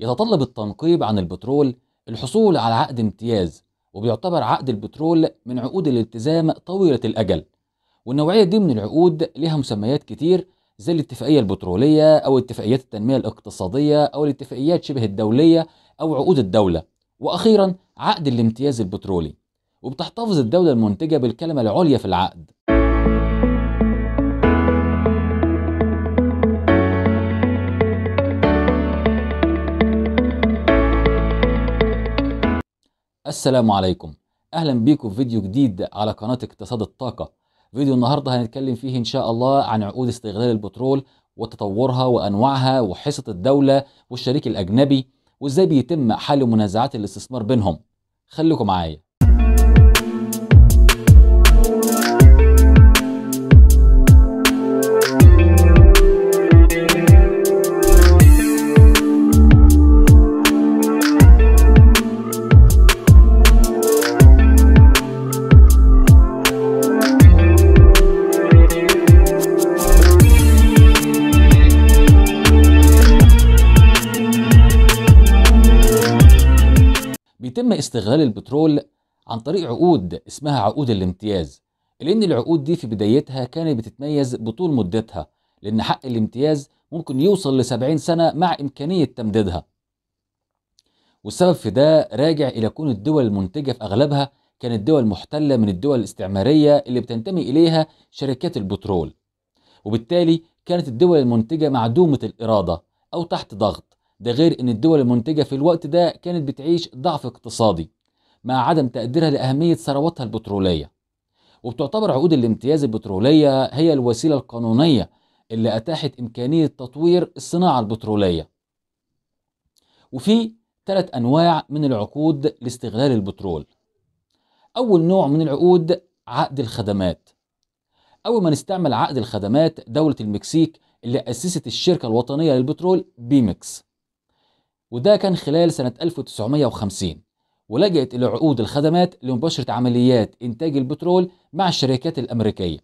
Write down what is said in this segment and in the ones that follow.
يتطلب التنقيب عن البترول الحصول على عقد امتياز وبيعتبر عقد البترول من عقود الالتزام طويلة الأجل والنوعية دي من العقود لها مسميات كتير زي الاتفاقية البترولية أو اتفاقيات التنمية الاقتصادية أو الاتفاقيات شبه الدولية أو عقود الدولة وأخيرا عقد الامتياز البترولي وبتحتفظ الدولة المنتجة بالكلمة العليا في العقد السلام عليكم اهلا بيكم في فيديو جديد على قناه اقتصاد الطاقه فيديو النهارده هنتكلم فيه ان شاء الله عن عقود استغلال البترول وتطورها وانواعها وحصه الدوله والشريك الاجنبي وازاي بيتم حل منازعات الاستثمار بينهم خليكم معايا بيتم استغلال البترول عن طريق عقود اسمها عقود الامتياز لأن العقود دي في بدايتها كانت بتتميز بطول مدتها لأن حق الامتياز ممكن يوصل ل 70 سنة مع إمكانية تمديدها والسبب في ده راجع إلى كون الدول المنتجة في أغلبها كانت دول محتلة من الدول الاستعمارية اللي بتنتمي إليها شركات البترول وبالتالي كانت الدول المنتجة معدومة الإرادة أو تحت ضغط ده غير ان الدول المنتجة في الوقت ده كانت بتعيش ضعف اقتصادي مع عدم تقديرها لأهمية ثرواتها البترولية وبتعتبر عقود الامتياز البترولية هي الوسيلة القانونية اللي أتاحت إمكانية تطوير الصناعة البترولية وفي ثلاث أنواع من العقود لاستغلال البترول أول نوع من العقود عقد الخدمات أول ما نستعمل عقد الخدمات دولة المكسيك اللي أسست الشركة الوطنية للبترول بيمكس وده كان خلال سنة 1950 ولجأت إلى عقود الخدمات لمباشرة عمليات إنتاج البترول مع الشركات الأمريكية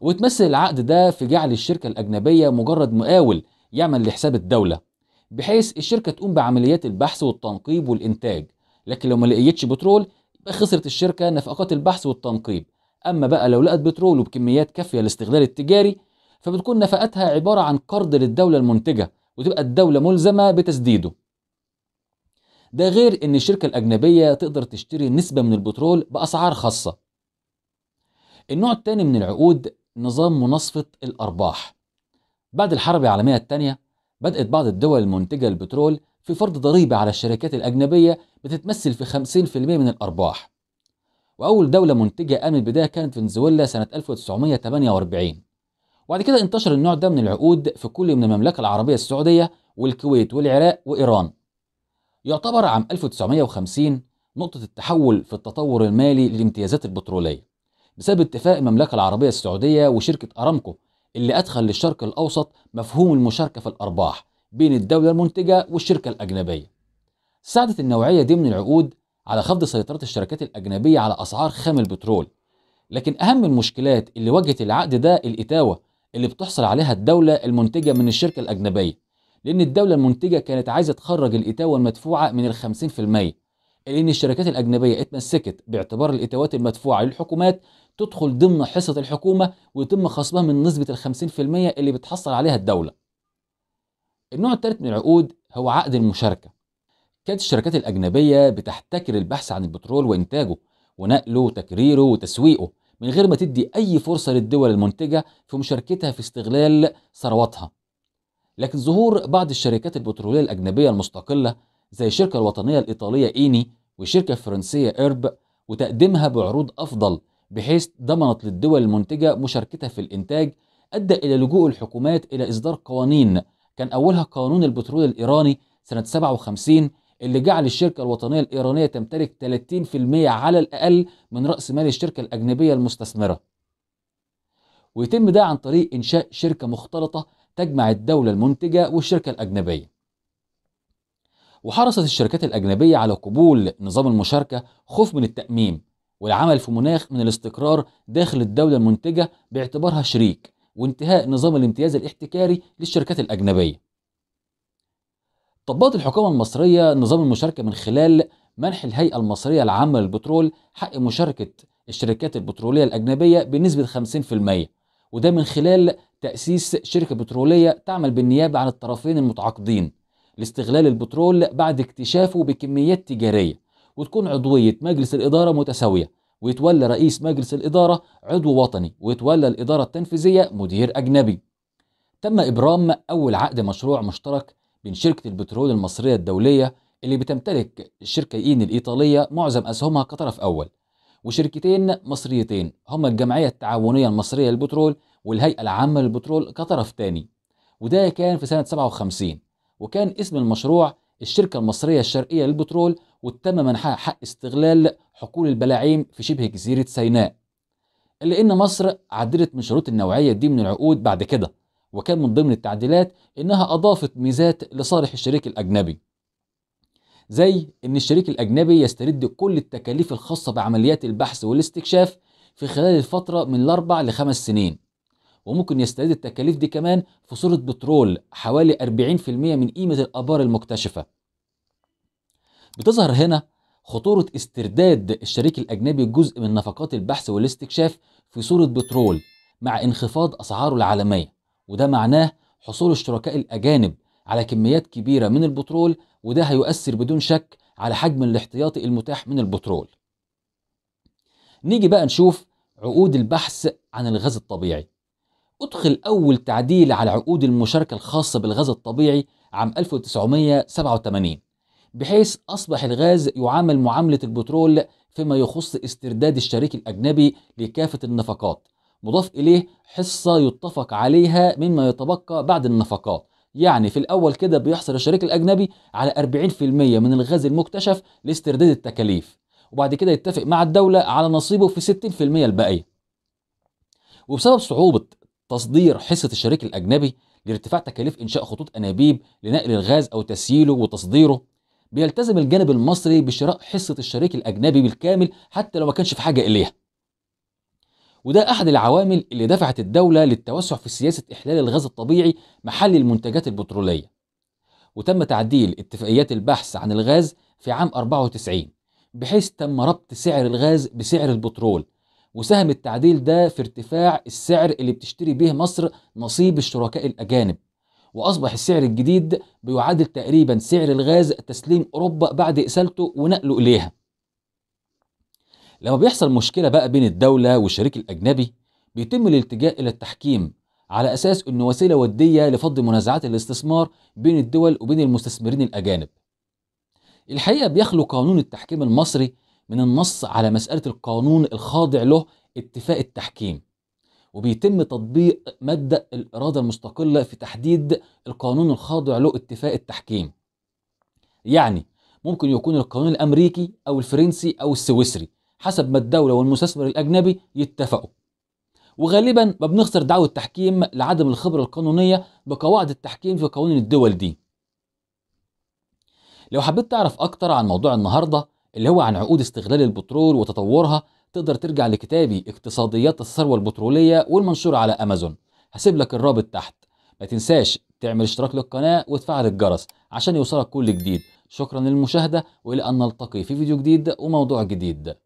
وتمثل العقد ده في جعل الشركة الأجنبية مجرد مقاول يعمل لحساب الدولة بحيث الشركة تقوم بعمليات البحث والتنقيب والإنتاج لكن لو ما لقيتش بترول يبقى خسرت الشركة نفقات البحث والتنقيب أما بقى لو لقت بترول وبكميات كافية للاستغلال التجاري فبتكون نفقاتها عبارة عن قرض للدولة المنتجة وتبقى الدولة ملزمة بتسديده ده غير ان الشركة الاجنبية تقدر تشتري نسبة من البترول باسعار خاصة النوع الثاني من العقود نظام مناصفة الارباح بعد الحرب العالمية الثانية بدأت بعض الدول المنتجة البترول في فرض ضريبة على الشركات الأجنبية بتتمثل في 50% من الأرباح وأول دولة منتجة قامت بده كانت فنزويلا سنة 1948 وبعد كده انتشر النوع ده من العقود في كل من المملكة العربية السعودية والكويت والعراق وإيران يعتبر عام 1950 نقطة التحول في التطور المالي للامتيازات البترولية بسبب اتفاق المملكة العربية السعودية وشركة أرامكو اللي أدخل للشرق الأوسط مفهوم المشاركة في الأرباح بين الدولة المنتجة والشركة الأجنبية ساعدت النوعية دي من العقود على خفض سيطرة الشركات الأجنبية على أسعار خام البترول لكن أهم المشكلات اللي واجهت العقد ده الإتاوة اللي بتحصل عليها الدولة المنتجة من الشركة الأجنبية لأن الدولة المنتجة كانت عايزة تخرج الإتاوة المدفوعة من ال 50% لأن الشركات الأجنبية اتمسكت باعتبار الإتاوات المدفوعة للحكومات تدخل ضمن حصة الحكومة ويتم خصمها من نسبة ال 50% اللي بتحصل عليها الدولة. النوع الثالث من العقود هو عقد المشاركة. كانت الشركات الأجنبية بتحتكر البحث عن البترول وإنتاجه ونقله وتكريره وتسويقه من غير ما تدي أي فرصة للدول المنتجة في مشاركتها في استغلال ثرواتها لكن ظهور بعض الشركات البترولية الأجنبية المستقلة زي الشركة الوطنية الإيطالية إيني والشركة الفرنسية إيرب وتقديمها بعروض أفضل بحيث ضمنت للدول المنتجة مشاركتها في الإنتاج أدى إلى لجوء الحكومات إلى إصدار قوانين كان أولها قانون البترول الإيراني سنة 57 اللي جعل الشركة الوطنية الإيرانية تمتلك 30% على الأقل من رأس مال الشركة الأجنبية المستثمرة ويتم ده عن طريق إنشاء شركة مختلطة تجمع الدولة المنتجة والشركة الأجنبية وحرصت الشركات الأجنبية على قبول نظام المشاركة خوف من التأميم والعمل في مناخ من الاستقرار داخل الدولة المنتجة باعتبارها شريك وانتهاء نظام الامتياز الاحتكاري للشركات الأجنبية طبقت الحكومة المصرية نظام المشاركة من خلال منح الهيئة المصرية العامة للبترول حق مشاركة الشركات البترولية الأجنبية بنسبة 50% وده من خلال تأسيس شركة بترولية تعمل بالنيابة عن الطرفين المتعاقدين لاستغلال البترول بعد اكتشافه بكميات تجارية وتكون عضوية مجلس الإدارة متساوية ويتولى رئيس مجلس الإدارة عضو وطني ويتولى الإدارة التنفيذية مدير أجنبي تم إبرام أول عقد مشروع مشترك بين شركة البترول المصرية الدولية اللي بتمتلك الشركة إين الإيطالية معظم أسهمها كطرف أول وشركتين مصريتين هما الجمعية التعاونية المصرية للبترول والهيئة العامة للبترول كطرف تاني وده كان في سنة 57 وكان اسم المشروع الشركة المصرية الشرقية للبترول وتم منحها حق استغلال حقول البلاعيم في شبه جزيرة سيناء إلا إن مصر عدلت من شروط النوعية دي من العقود بعد كده وكان من ضمن التعديلات إنها أضافت ميزات لصالح الشريك الأجنبي زي إن الشريك الأجنبي يسترد كل التكاليف الخاصة بعمليات البحث والاستكشاف في خلال الفترة من الأربع لخمس سنين وممكن يسترد التكاليف دي كمان في صورة بترول حوالي 40% من قيمة الآبار المكتشفة بتظهر هنا خطورة استرداد الشريك الأجنبي جزء من نفقات البحث والاستكشاف في صورة بترول مع انخفاض أسعاره العالمية وده معناه حصول الشركاء الأجانب على كميات كبيرة من البترول وده هيؤثر بدون شك على حجم الاحتياطي المتاح من البترول نيجي بقى نشوف عقود البحث عن الغاز الطبيعي أدخل أول تعديل على عقود المشاركة الخاصة بالغاز الطبيعي عام 1987 بحيث أصبح الغاز يعامل معاملة البترول فيما يخص استرداد الشريك الأجنبي لكافة النفقات مضاف إليه حصة يتفق عليها مما يتبقى بعد النفقات يعني في الأول كده بيحصل الشريك الأجنبي على 40% من الغاز المكتشف لاسترداد التكاليف وبعد كده يتفق مع الدولة على نصيبه في 60% الباقية وبسبب صعوبة تصدير حصة الشريك الأجنبي لارتفاع تكاليف إنشاء خطوط أنابيب لنقل الغاز أو تسييله وتصديره بيلتزم الجانب المصري بشراء حصة الشريك الأجنبي بالكامل حتى لو ما كانش في حاجة إليها وده أحد العوامل اللي دفعت الدولة للتوسع في سياسة إحلال الغاز الطبيعي محل المنتجات البترولية وتم تعديل اتفاقيات البحث عن الغاز في عام 94 بحيث تم ربط سعر الغاز بسعر البترول وساهم التعديل ده في ارتفاع السعر اللي بتشتري به مصر نصيب الشركاء الأجانب وأصبح السعر الجديد بيعادل تقريبا سعر الغاز تسليم أوروبا بعد إسالته ونقله إليها لما بيحصل مشكلة بقى بين الدولة والشريك الأجنبي بيتم الالتجاء إلى التحكيم على أساس أنه وسيلة ودية لفض منازعات الاستثمار بين الدول وبين المستثمرين الأجانب الحقيقة بيخلو قانون التحكيم المصري من النص على مسألة القانون الخاضع له اتفاق التحكيم وبيتم تطبيق مبدأ الإرادة المستقلة في تحديد القانون الخاضع له اتفاق التحكيم يعني ممكن يكون القانون الأمريكي أو الفرنسي أو السويسري حسب ما الدولة والمستثمر الأجنبي يتفقوا وغالبا ما بنخسر دعوة تحكيم لعدم الخبرة القانونية بقواعد التحكيم في قوانين الدول دي لو حبيت تعرف أكتر عن موضوع النهاردة اللي هو عن عقود استغلال البترول وتطورها تقدر ترجع لكتابي اقتصاديات الثروة البترولية والمنشور على أمازون هسيب لك الرابط تحت ما تنساش تعمل اشتراك للقناة وتفعل الجرس عشان يوصلك كل جديد شكرا للمشاهدة وإلى أن نلتقي في فيديو جديد وموضوع جديد